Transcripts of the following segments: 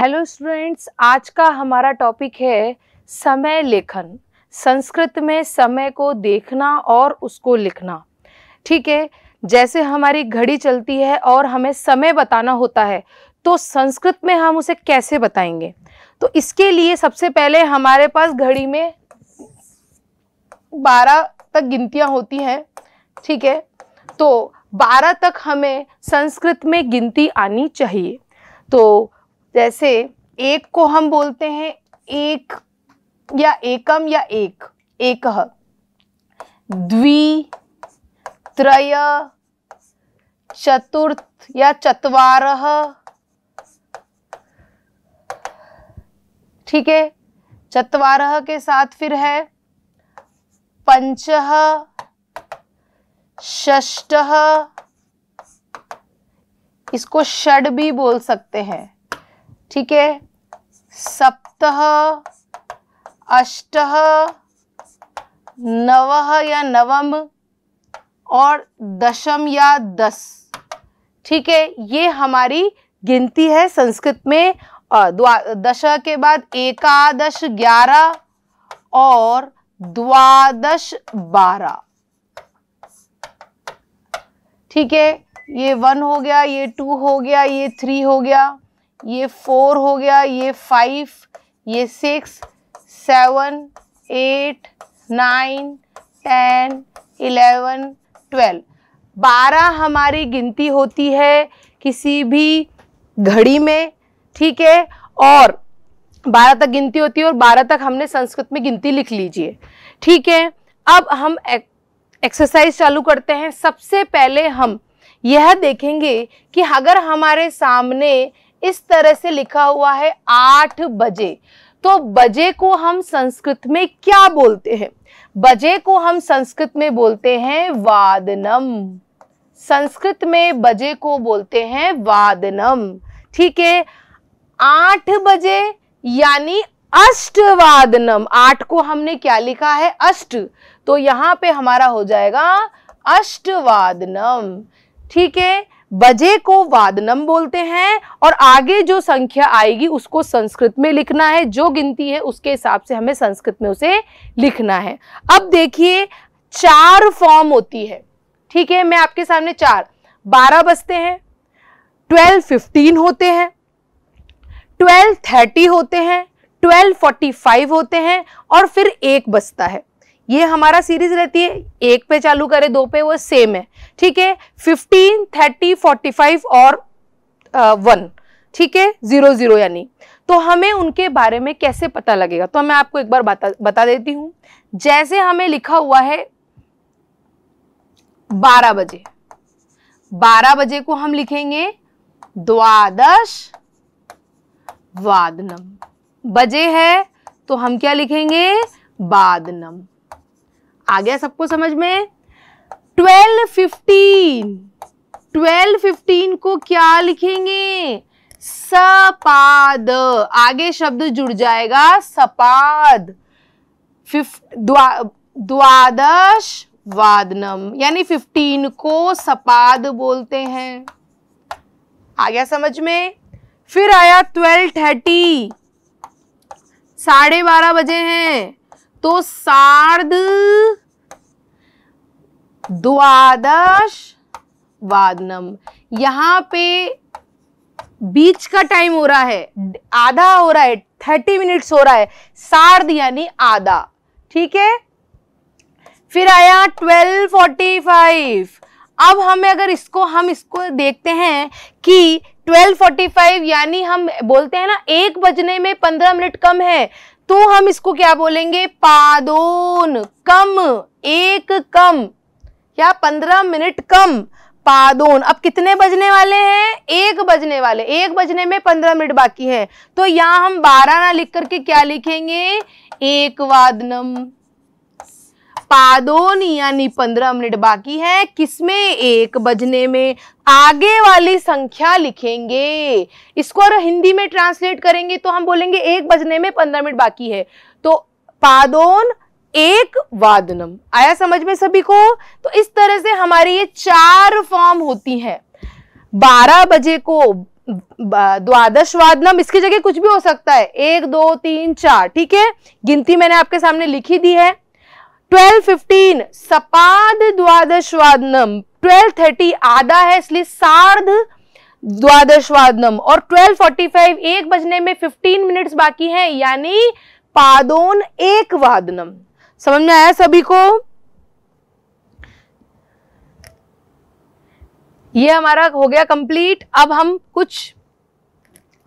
hello students आज का हमारा टॉपिक है समय लेखन संस्कृत में समय को देखना और उसको लिखना ठीक है जैसे हमारी घड़ी चलती है और हमें समय बताना होता है तो संस्कृत में हम उसे कैसे बताएंगे तो इसके लिए सबसे पहले हमारे पास घड़ी में बारह तक गिनतियाँ होती हैं ठीक है तो बारह तक हमें संस्कृत में गिनती आनी चाहिए तो जैसे एक को हम बोलते हैं एक या एकम या एक एक द्वि त्रय चतुर्थ या चतवार ठीक है चतवार के साथ फिर है पंच इसको षड भी बोल सकते हैं ठीक है सप्त अष्ट नव या नवम और दशम या दस ठीक है ये हमारी गिनती है संस्कृत में दश के बाद एकादश ग्यारह और द्वादश बारह ठीक है ये वन हो गया ये टू हो गया ये थ्री हो गया ये फोर हो गया ये फाइव ये six seven eight nine ten eleven twelve बारह हमारी गिनती होती है किसी भी घड़ी में ठीक है और बारह तक गिनती होती है और बारह तक हमने संस्कृत में गिनती लिख लीजिए ठीक है अब हम एक्सरसाइज चालू करते हैं सबसे पहले हम यह देखेंगे कि अगर हमारे सामने इस तरह से लिखा हुआ है आठ बजे तो बजे को हम संस्कृत में क्या बोलते हैं बजे को हम संस्कृत में बोलते हैं वादनम संस्कृत में बजे को बोलते हैं वादनम ठीक है आठ बजे यानी अष्टवादनम आठ को हमने क्या लिखा है अष्ट तो यहां पे हमारा हो जाएगा अष्टवादनम ठीक है बजे को वादनम बोलते हैं और आगे जो संख्या आएगी उसको संस्कृत में लिखना है जो गिनती है उसके हिसाब से हमें संस्कृत में उसे लिखना है अब देखिए चार फॉर्म होती है ठीक है मैं आपके सामने चार बारह बजते हैं ट्वेल्व फिफ्टीन होते हैं ट्वेल्व थर्टी होते हैं ट्वेल्व फोर्टी फाइव होते हैं और फिर एक बजता है ये हमारा सीरीज रहती है एक पे चालू करे दो पे वो सेम है ठीक है फिफ्टीन थर्टी फोर्टी फाइव और वन ठीक है जीरो जीरो यानी तो हमें उनके बारे में कैसे पता लगेगा तो मैं आपको एक बार बता बता देती हूं जैसे हमें लिखा हुआ है बारह बजे बारह बजे को हम लिखेंगे द्वादश वादनम बजे है तो हम क्या लिखेंगे बादनम आ गया सबको समझ में ट्वेल्व फिफ्टीन ट्वेल्व फिफ्टीन को क्या लिखेंगे सपाद आगे शब्द जुड़ जाएगा सपाद द्वा, द्वादश वादनम यानी फिफ्टीन को सपाद बोलते हैं आ गया समझ में फिर आया ट्वेल्व थर्टी साढ़े बारह बजे हैं तो सार्ध द्वादश वादनम यहाँ पे बीच का टाइम हो रहा है आधा हो रहा है थर्टी मिनट्स हो रहा है सार्ध यानी आधा ठीक है फिर आया ट्वेल्व फोर्टी फाइव अब हमें अगर इसको हम इसको देखते हैं कि 12:45 यानी हम बोलते हैं ना एक बजने में 15 मिनट कम है तो हम इसको क्या बोलेंगे पादोन कम एक कम क्या पंद्रह मिनट कम पादोन अब कितने बजने वाले हैं एक बजने वाले एक बजने में पंद्रह मिनट बाकी है तो यहां हम बारह ना लिख करके क्या लिखेंगे एक वादनम पादोन यानी पंद्रह मिनट बाकी है किसमें एक बजने में आगे वाली संख्या लिखेंगे इसको अगर हिंदी में ट्रांसलेट करेंगे तो हम बोलेंगे एक बजने में पंद्रह मिनट बाकी है तो पादोन एक वादनम आया समझ में सभी को तो इस तरह से हमारी ये चार फॉर्म होती है बारह बजे को द्वादश वादनम इसकी जगह कुछ भी हो सकता है एक दो तीन चार ठीक है गिनती मैंने आपके सामने लिखी दी है ट्वेल्व फिफ्टीन सपाद द्वादश वादनम ट्वेल्व थर्टी आधा है इसलिए सार्ध द्वादश वादनम और ट्वेल्व फोर्टी फाइव एक बजने में फिफ्टीन मिनट्स बाकी हैं यानी पादोन एक वादनम समझ में आया सभी को ये हमारा हो गया कंप्लीट अब हम कुछ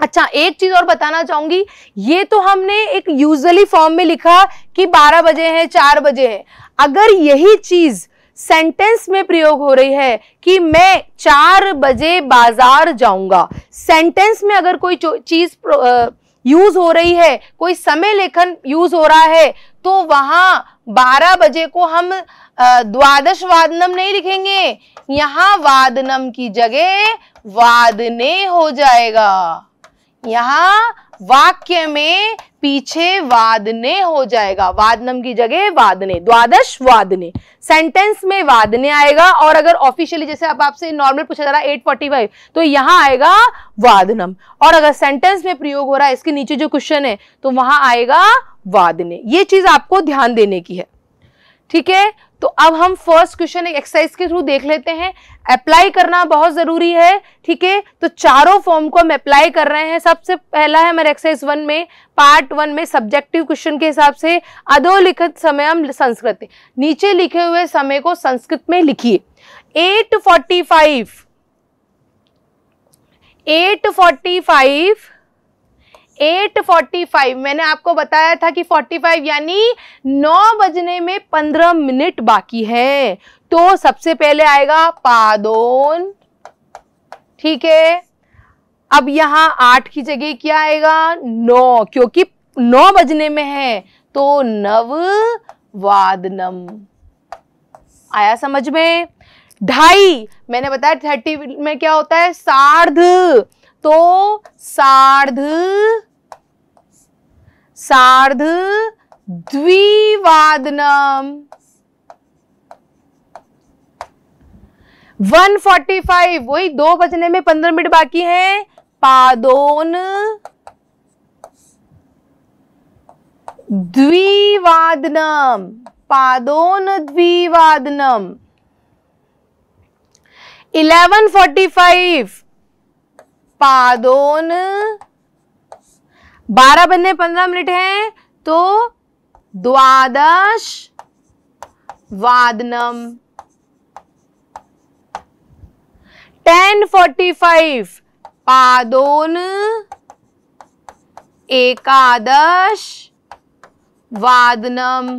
अच्छा एक चीज और बताना चाहूंगी ये तो हमने एक यूजली फॉर्म में लिखा कि 12 बजे हैं 4 बजे हैं अगर यही चीज सेंटेंस में प्रयोग हो रही है कि मैं चार बजे बाजार जाऊंगा सेंटेंस में अगर कोई चीज यूज हो रही है कोई समय लेखन यूज हो रहा है तो वहां 12 बजे को हम द्वादश वादनम नहीं लिखेंगे यहां वादनम की जगह वादने हो जाएगा यहां वाक्य में पीछे वादने हो जाएगा वादनम की जगह वादने द्वादश वादने सेंटेंस में वादने आएगा और अगर ऑफिशियली जैसे आप आपसे नॉर्मल पूछा जा रहा है एट तो यहां आएगा वादनम और अगर सेंटेंस में प्रयोग हो रहा है इसके नीचे जो क्वेश्चन है तो वहां आएगा वादने ये चीज आपको ध्यान देने की है ठीक है तो अब हम फर्स्ट क्वेश्चन एक एक्सरसाइज के थ्रू देख लेते हैं अप्लाई करना बहुत ज़रूरी है ठीक है तो चारों फॉर्म को हम अप्लाई कर रहे हैं सबसे पहला है हमारे एक्सरसाइज वन में पार्ट वन में सब्जेक्टिव क्वेश्चन के हिसाब से अधोलिखित समय हम संस्कृत नीचे लिखे हुए समय को संस्कृत में लिखिए एट फोर्टी फाइव 8:45 मैंने आपको बताया था कि 45 यानी 9 बजने में 15 मिनट बाकी है तो सबसे पहले आएगा पादोन ठीक है अब यहां आठ की जगह क्या आएगा नौ क्योंकि नौ बजने में है तो नव वादनम आया समझ में ढाई मैंने बताया थर्टी में क्या होता है सार्ध तो सार्ध सार्ध द्विवादनम 145 वही दो बजने में पंद्रह मिनट बाकी है पादोन द्विवादनम पादोन द्विवादनम 1145 पादोन बारह बनने पंद्रह मिनट हैं तो द्वादश वादनम टेन फोर्टी फाइव पादोन एकादश वादनम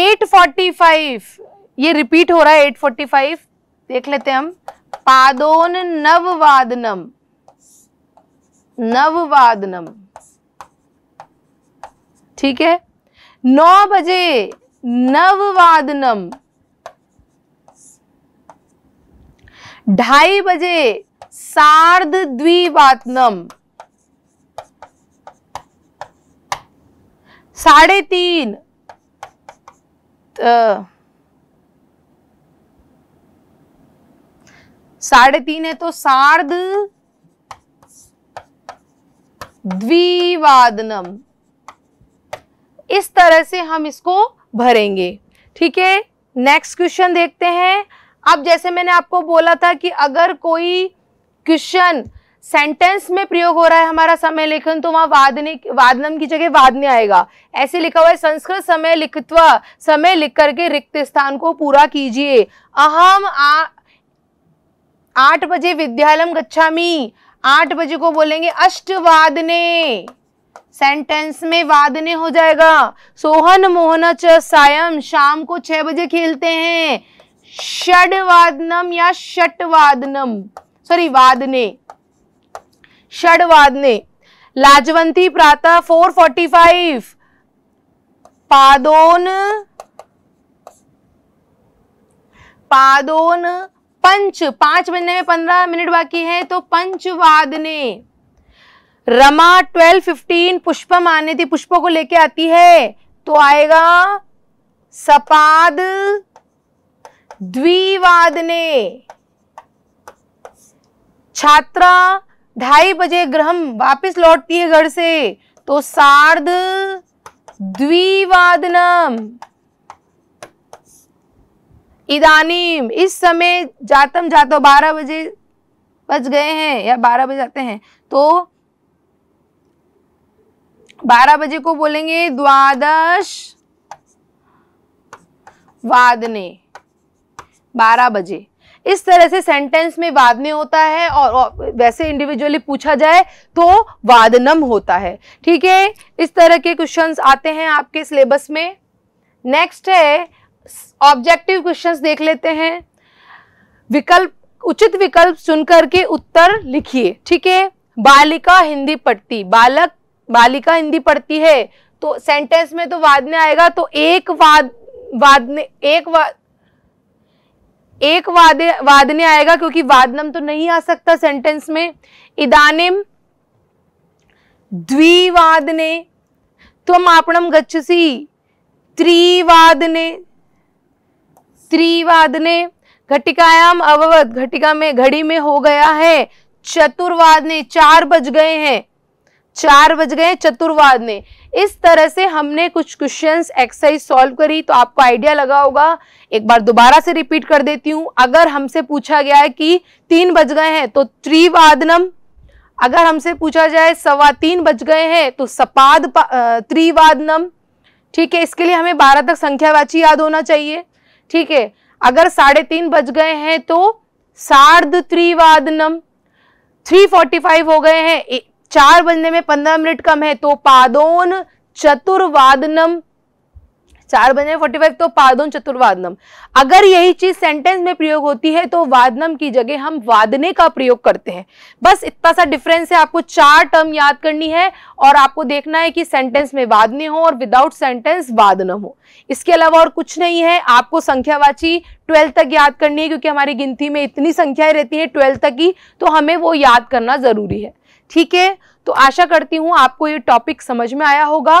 एट फोर्टी फाइव ये रिपीट हो रहा है 845 देख लेते हैं हम पादोन नववादनम नववादनम ठीक है नौ बजे नववादनम ढाई बजे सार्ध द्विवादनम साढ़े तीन साढ़े तीन है तो सार्ध द्विवादनम इस तरह से हम इसको भरेंगे ठीक है नेक्स्ट क्वेश्चन देखते हैं अब जैसे मैंने आपको बोला था कि अगर कोई क्वेश्चन सेंटेंस में प्रयोग हो रहा है हमारा समय लेखन तो वहां वादने वादनम की जगह वादने आएगा ऐसे लिखा हुआ है संस्कृत समय लिखित्वा समय लिख करके रिक्त स्थान को पूरा कीजिए अहम आ आठ बजे विद्यालय गच्छामी आठ बजे को बोलेंगे अष्टवादने सेंटेंस में वादने हो जाएगा सोहन मोहन च सायम शाम को छह बजे खेलते हैं षडवादनम या षटवादनम सॉरी वादने षडवादने लाजवंती प्रातः फोर फोर्टी फाइव पादोन पादोन पंच पांच बजने में पंद्रह मिनट बाकी है तो पंचवाद ने रमा ट्वेल्व फिफ्टीन पुष्पम आने थी पुष्पों को लेके आती है तो आएगा सपाद द्विवाद ने छात्रा ढाई बजे ग्रहम वापस लौटती है घर से तो सार्ध द्विवादनम इदानीम इस समय जातम जातो बारह बजे बज गए हैं या बारह बजे जाते हैं तो बारह बजे को बोलेंगे द्वादश वादने बारह बजे इस तरह से सेंटेंस में वादने होता है और वैसे इंडिविजुअली पूछा जाए तो वादनम होता है ठीक है इस तरह के क्वेश्चंस आते हैं आपके सिलेबस में नेक्स्ट है ऑब्जेक्टिव क्वेश्चंस देख लेते हैं विकल्प उचित विकल्प सुनकर के उत्तर लिखिए ठीक है बालिका हिंदी पढ़ती बालक बालिका हिंदी पढ़ती है तो सेंटेंस में तो वादने आएगा तो एक वाद वादने एक वाद एक वादे वादने आएगा क्योंकि वादनम तो नहीं आ सकता सेंटेंस में इदानिम द्विवादने तुम आपणम गच्छसी त्रिवादने ने घटिकायाम अववत घटिका में घड़ी में हो गया है चतुर्वाद ने चार बज गए हैं चार बज गए चतुर्वाद ने इस तरह से हमने कुछ क्वेश्चंस एक्सरसाइज सॉल्व करी तो आपको आइडिया लगा होगा एक बार दोबारा से रिपीट कर देती हूं अगर हमसे पूछा गया है कि तीन बज गए हैं तो त्रिवादनम अगर हमसे पूछा जाए सवा तीन बज गए हैं तो सपाद त्रिवादनम ठीक है इसके लिए हमें बारह तक संख्यावाची याद होना चाहिए ठीक है अगर साढ़े तीन बज गए हैं तो सार्ध त्रिवादनम थ्री फोर्टी फाइव हो गए हैं चार बजने में पंद्रह मिनट कम है तो पादोन चतुर्वादनम चार बजे फोर्टी फाइव तो पादोन चतुर्वादनम अगर यही चीज सेंटेंस में प्रयोग होती है तो वादनम की जगह हम वादने का प्रयोग करते हैं बस इतना सा डिफरेंस है आपको चार टर्म याद करनी है और आपको देखना है कि सेंटेंस में वादने हो और विदाउट सेंटेंस वादनम हो इसके अलावा और कुछ नहीं है आपको संख्यावाची ट्वेल्थ तक याद करनी है क्योंकि हमारी गिनती में इतनी संख्याएं रहती हैं ट्वेल्थ तक ही तो हमें वो याद करना ज़रूरी है ठीक है तो आशा करती हूँ आपको ये टॉपिक समझ में आया होगा